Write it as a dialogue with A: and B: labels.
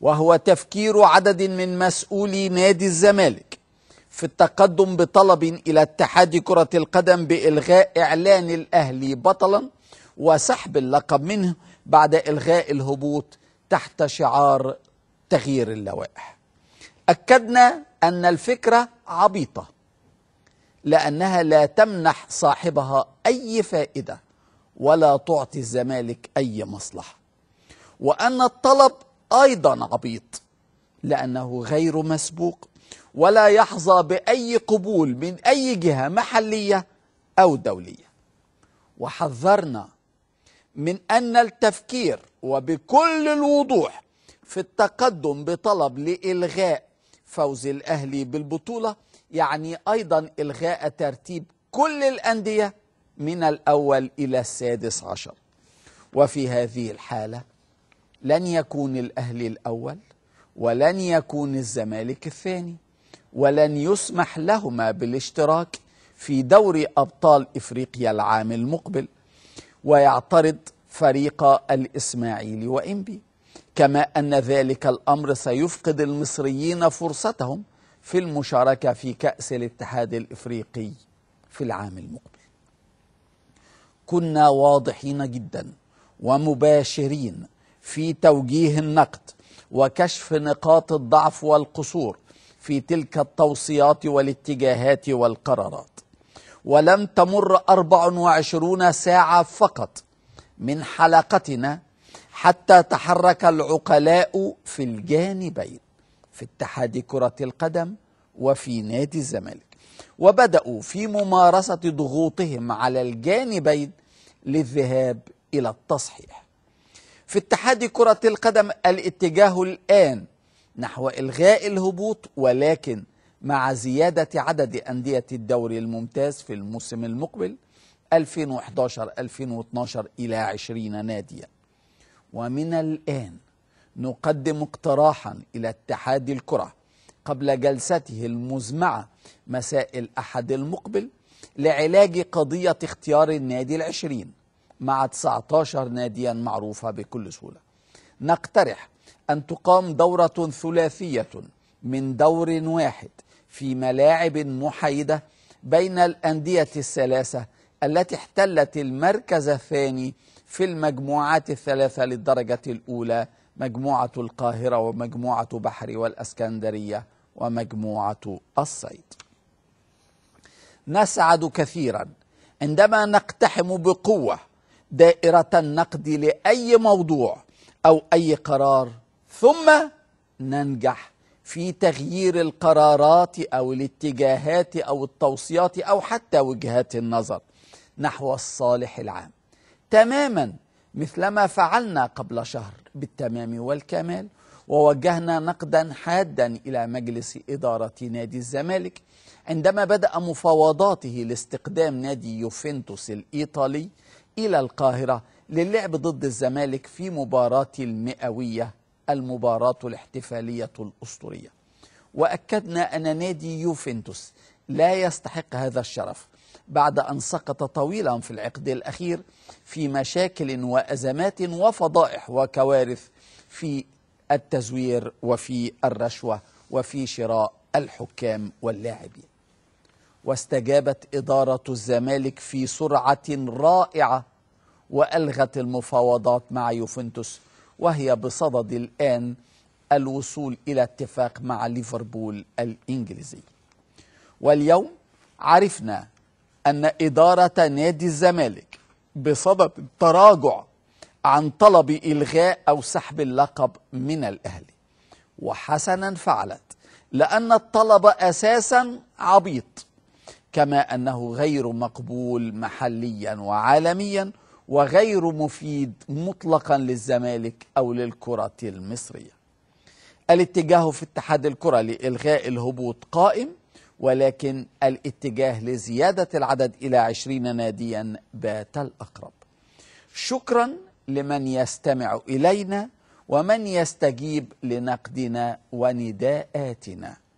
A: وهو تفكير عدد من مسؤولي نادي الزمالك في التقدم بطلب إلى اتحاد كرة القدم بإلغاء إعلان الأهلي بطلا وسحب اللقب منه بعد إلغاء الهبوط تحت شعار تغيير اللوائح أكدنا أن الفكرة عبيطة لأنها لا تمنح صاحبها أي فائدة ولا تعطي الزمالك أي مصلحة وأن الطلب أيضا عبيط لأنه غير مسبوق ولا يحظى بأي قبول من أي جهة محلية أو دولية وحذرنا من أن التفكير وبكل الوضوح في التقدم بطلب لإلغاء فوز الأهلي بالبطولة يعني أيضا إلغاء ترتيب كل الأندية من الأول إلى السادس عشر وفي هذه الحالة لن يكون الأهلي الأول ولن يكون الزمالك الثاني ولن يسمح لهما بالاشتراك في دوري أبطال إفريقيا العام المقبل ويعترض فريق الإسماعيلي وإنبي كما أن ذلك الأمر سيفقد المصريين فرصتهم في المشاركة في كأس الاتحاد الإفريقي في العام المقبل كنا واضحين جدا ومباشرين في توجيه النقد وكشف نقاط الضعف والقصور في تلك التوصيات والاتجاهات والقرارات ولم تمر 24 ساعة فقط من حلقتنا حتى تحرك العقلاء في الجانبين في اتحاد كرة القدم وفي نادي الزمالك وبدأوا في ممارسة ضغوطهم على الجانبين للذهاب إلى التصحيح في اتحاد كرة القدم الاتجاه الآن نحو إلغاء الهبوط ولكن مع زيادة عدد أندية الدوري الممتاز في الموسم المقبل 2011-2012 إلى 20 ناديا ومن الآن نقدم اقتراحا إلى اتحاد الكرة قبل جلسته المزمعة مساء الأحد المقبل لعلاج قضية اختيار النادي العشرين مع 19 ناديا معروفة بكل سهولة نقترح أن تقام دورة ثلاثية من دور واحد في ملاعب محايدة بين الأندية الثلاثة التي احتلت المركز الثاني في المجموعات الثلاثة للدرجة الأولى مجموعة القاهرة ومجموعة بحري والأسكندرية ومجموعة الصيد نسعد كثيرا عندما نقتحم بقوة دائرة النقد لأي موضوع أو أي قرار ثم ننجح في تغيير القرارات أو الاتجاهات أو التوصيات أو حتى وجهات النظر نحو الصالح العام تماما مثلما فعلنا قبل شهر بالتمام والكمال ووجهنا نقدا حادا إلى مجلس إدارة نادي الزمالك عندما بدأ مفاوضاته لاستقدام نادي يوفنتوس الإيطالي إلى القاهرة للعب ضد الزمالك في مباراة المئوية المباراة الاحتفالية الأسطورية وأكدنا أن نادي يوفنتوس لا يستحق هذا الشرف بعد أن سقط طويلا في العقد الأخير في مشاكل وأزمات وفضائح وكوارث في التزوير وفي الرشوة وفي شراء الحكام واللاعبين واستجابت إدارة الزمالك في سرعة رائعة وألغت المفاوضات مع يوفنتوس وهي بصدد الآن الوصول إلى اتفاق مع ليفربول الإنجليزي واليوم عرفنا أن إدارة نادي الزمالك بصدد التراجع عن طلب إلغاء أو سحب اللقب من الأهلي وحسنا فعلت لأن الطلب أساسا عبيط كما أنه غير مقبول محليا وعالميا وغير مفيد مطلقا للزمالك أو للكرة المصرية الاتجاه في اتحاد الكرة لإلغاء الهبوط قائم ولكن الاتجاه لزيادة العدد إلى عشرين ناديا بات الأقرب شكرا لمن يستمع إلينا ومن يستجيب لنقدنا ونداءاتنا